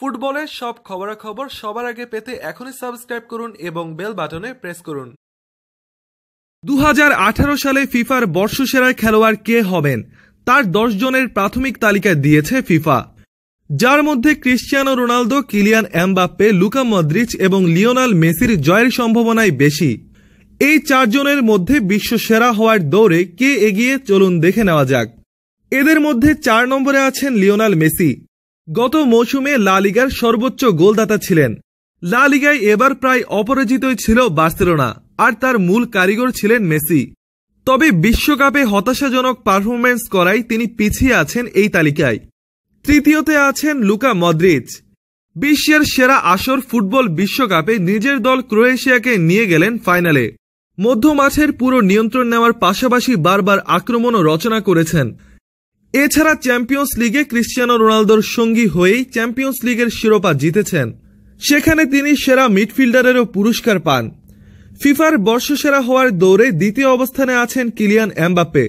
ফুটবলের সব খবরাখবর সবার আগে পেতে এখনই সাবস্ক্রাইব করুন এবং বেল বাটনে প্রেস করুন দু সালে ফিফার বর্ষসেরা খেলোয়াড় কে হবেন তার দশ জনের প্রাথমিক তালিকা দিয়েছে ফিফা যার মধ্যে Cristiano Ronaldo Kylian Mbappe Luka Modric এবং লিওনাল মেসির জয়ের সম্ভাবনাই বেশি এই চারজনের মধ্যে বিশ্ব সেরা হওয়ার দৌড়ে কে এগিয়ে চলুন দেখে নেওয়া যাক এদের মধ্যে চার নম্বরে আছেন লিওনাল মেসি গত মৌসুমে লা লিগার সর্বোচ্চ গোলদাতা ছিলেন লা লিগায় এবার প্রায় অপরাজিতই ছিল বার্সেলোনা আর তার মূল কারিগর ছিলেন মেসি তবে বিশ্বকাপে হতাশাজনক পারফরমেন্স করায় তিনি পিছিয়ে আছেন এই তালিকায় তৃতীয়তে আছেন লুকা মদ্রিজ বিশ্বের সেরা আসর ফুটবল বিশ্বকাপে নিজের দল ক্রোয়েশিয়াকে নিয়ে গেলেন ফাইনালে মধ্যমাঠের পুরো নিয়ন্ত্রণ নেওয়ার পাশাপাশি বারবার আক্রমণও রচনা করেছেন এছাড়া চ্যাম্পিয়ন্স লিগে ক্রিশ্চিয়ানো রোনালদোর সঙ্গী হয়েই চ্যাম্পিয়ন্স লিগের শিরোপা জিতেছেন সেখানে তিনি সেরা মিডফিল্ডারেরও পুরস্কার পান ফিফার বর্ষসেরা হওয়ার দৌড়ে দ্বিতীয় অবস্থানে আছেন কিলিয়ান এমবাপ্পে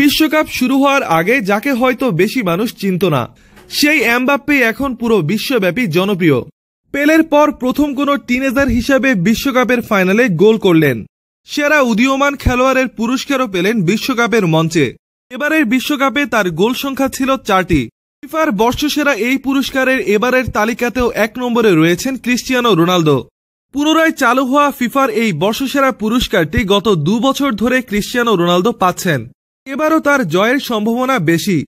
বিশ্বকাপ শুরু হওয়ার আগে যাকে হয়তো বেশি মানুষ চিনত না সেই এমবাপ্পে এখন পুরো বিশ্বব্যাপী জনপ্রিয় পেলের পর প্রথম কোনো টিনেজার হিসাবে বিশ্বকাপের ফাইনালে গোল করলেন সেরা উদীয়মান খেলোয়াড়ের পুরস্কারও পেলেন বিশ্বকাপের মঞ্চে এবারের বিশ্বকাপে তার গোল সংখ্যা ছিল চারটি ফিফার বর্ষসেরা এই পুরস্কারের এবারের তালিকাতেও এক নম্বরে রয়েছেন ক্রিস্টিয়ানো রোনালদো পুনরায় চালু হওয়া ফিফার এই বর্ষসেরা পুরস্কারটি গত দু বছর ধরে ক্রিস্টিয়ানো রোনালদো পাচ্ছেন এবারও তার জয়ের সম্ভাবনা বেশি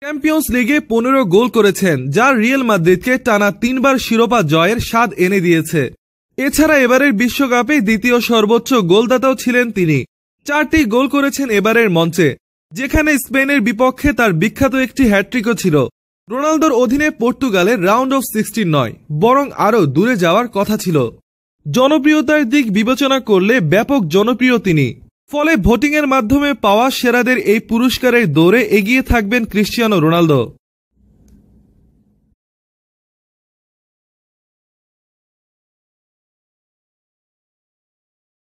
চ্যাম্পিয়ন্স লিগে পনেরো গোল করেছেন যা রিয়েল মাদ্রিদকে টানা তিনবার শিরোপা জয়ের স্বাদ এনে দিয়েছে এছাড়া এবারের বিশ্বকাপে দ্বিতীয় সর্বোচ্চ গোলদাতাও ছিলেন তিনি চারটি গোল করেছেন এবারের মঞ্চে যেখানে স্পেনের বিপক্ষে তার বিখ্যাত একটি হ্যাট্রিকও ছিল রোনালদোর অধীনে পর্তুগালের রাউন্ড অফ সিক্সটিন নয় বরং আরও দূরে যাওয়ার কথা ছিল জনপ্রিয়তার দিক বিবেচনা করলে ব্যাপক জনপ্রিয় তিনি ফলে ভোটিংয়ের মাধ্যমে পাওয়া সেরাদের এই পুরস্কারের দৌড়ে এগিয়ে থাকবেন ক্রিশ্চিয়ানো রোনালদো